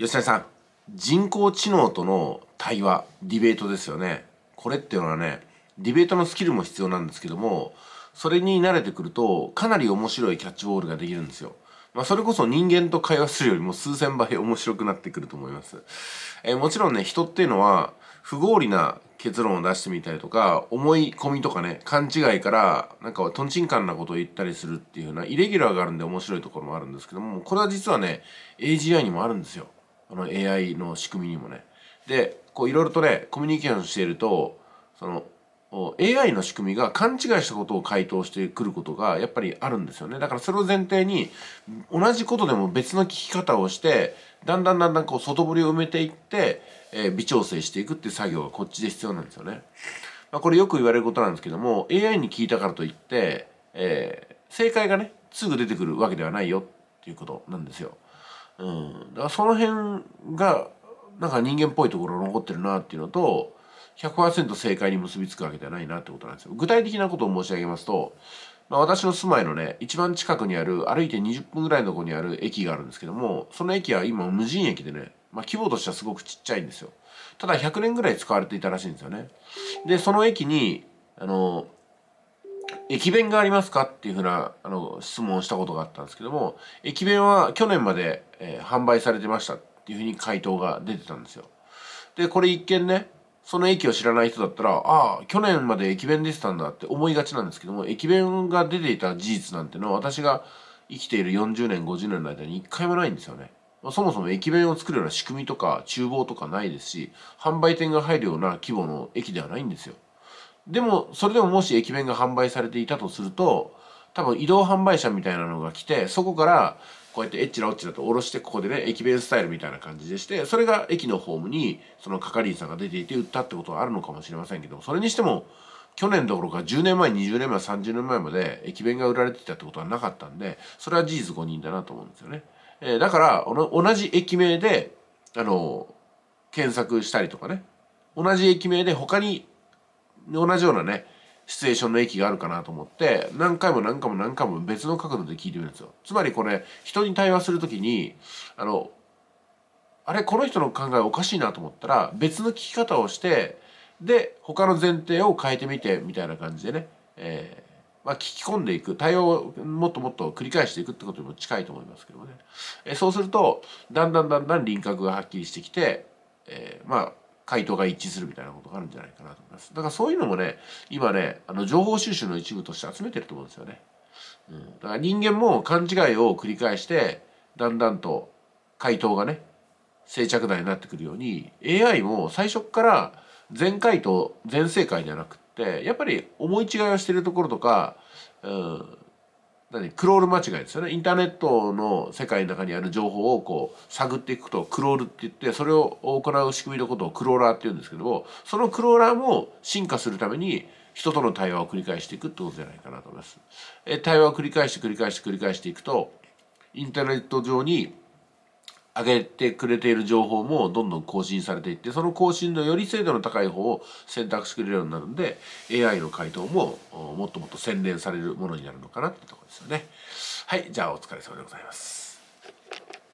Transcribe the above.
吉谷さん人工知能との対話ディベートですよねこれっていうのはねディベートのスキルも必要なんですけどもそれに慣れてくるとかなり面白いキャッチボールができるんですよまあ、それこそ人間と会話するよりも数千倍面白くなってくると思います。えー、もちろんね、人っていうのは不合理な結論を出してみたりとか、思い込みとかね、勘違いから、なんかとんちんかンなことを言ったりするっていうようなイレギュラーがあるんで面白いところもあるんですけども、これは実はね、AGI にもあるんですよ。あの AI の仕組みにもねでこういろいろとねコミュニケーションしているとその AI の仕組みが勘違いしたことを回答してくることがやっぱりあるんですよね。だからそれを前提に同じことでも別の聞き方をしてだんだんだんだんこう外堀を埋めていって、えー、微調整していくっていう作業がこっちで必要なんですよね。まあ、これよく言われることなんですけども AI に聞いたからといって、えー、正解がねすぐ出てくるわけではないよっていうことなんですよ。うん、だからその辺がなんか人間っぽいところが残ってるなっていうのと100%正解に結びつくわけではないなってことなんですよ。具体的なことを申し上げますと、まあ、私の住まいのね一番近くにある歩いて20分ぐらいのとこにある駅があるんですけどもその駅は今無人駅でね、まあ、規模としてはすごくちっちゃいんですよ。ただ100年ぐらい使われていたらしいんですよね。でその駅にあの駅弁がありますかっていうふうなあの質問をしたことがあったんですけども駅弁は去年まで、えー、販売されてましたっていうふうに回答が出てたんですよでこれ一見ねその駅を知らない人だったらああ去年まで駅弁出てたんだって思いがちなんですけども駅弁が出ていた事実なんてのは私が生きている40年50年の間に1回もないんですよねそもそも駅弁を作るような仕組みとか厨房とかないですし販売店が入るような規模の駅ではないんですよでもそれでももし駅弁が販売されていたとすると多分移動販売車みたいなのが来てそこからこうやってエッチラオッチラと下ろしてここでね駅弁スタイルみたいな感じでしてそれが駅のホームにその係員さんが出ていて売ったってことはあるのかもしれませんけどそれにしても去年どころか10年前20年前30年前まで駅弁が売られてたってことはなかったんでそれは事実誤認だなと思うんですよね。えー、だから同じ駅名であの検索したりとかね同じ駅名で他に同じようなねシチュエーションの駅があるかなと思って何回も何回も何回も別の角度で聞いてみるんですよつまりこれ人に対話する時にあのあれこの人の考えおかしいなと思ったら別の聞き方をしてで他の前提を変えてみてみたいな感じでね、えー、まあ、聞き込んでいく対応をもっともっと繰り返していくってことにも近いと思いますけどもね、えー、そうするとだんだんだんだん輪郭がはっきりしてきて、えー、まあ回答が一致するみたいなことがあるんじゃないかなと思います。だからそういうのもね、今ね、あの情報収集の一部として集めてると思うんですよね。うん、だから人間も勘違いを繰り返して、だんだんと回答がね、静着台になってくるように、AI も最初から全回答、全正解じゃなくって、やっぱり思い違いをしてるところとか、うん、何クロール間違いですよねインターネットの世界の中にある情報をこう探っていくとクロールって言ってそれを行う仕組みのことをクローラーって言うんですけどもそのクローラーも進化するために人との対話を繰り返していくってことじゃないかなと思います。え対話を繰り返して繰り返して繰り返していくとインターネット上に上げてくれている情報もどんどん更新されていってその更新のより精度の高い方を選択してくれるようになるんで AI の回答ももっともっと洗練されるものになるのかなってところですよね。はいじゃあお疲れ様でございます。